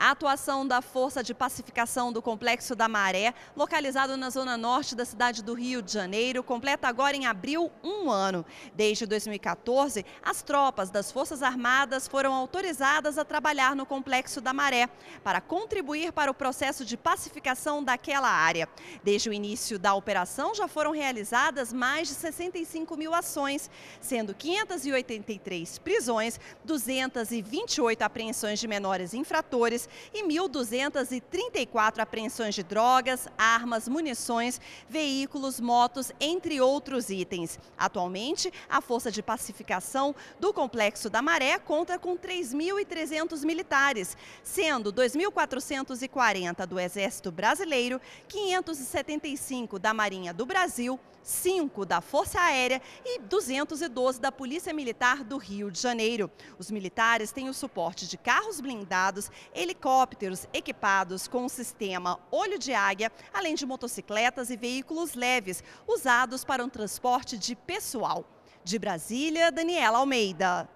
A atuação da Força de Pacificação do Complexo da Maré, localizado na zona norte da cidade do Rio de Janeiro, completa agora em abril um ano. Desde 2014, as tropas das Forças Armadas foram autorizadas a trabalhar no Complexo da Maré para contribuir para o processo de pacificação daquela área. Desde o início da operação, já foram realizadas mais de 65 mil ações, sendo 583 prisões, 228 apreensões de menores infratores e 1.234 apreensões de drogas, armas, munições, veículos, motos, entre outros itens. Atualmente, a Força de Pacificação do Complexo da Maré conta com 3.300 militares, sendo 2.440 do Exército Brasileiro, 575 da Marinha do Brasil, 5 da Força Aérea e 212 da Polícia Militar do Rio de Janeiro. Os militares têm o suporte de carros blindados, ele helicópteros equipados com o sistema Olho de Águia, além de motocicletas e veículos leves usados para o transporte de pessoal. De Brasília, Daniela Almeida.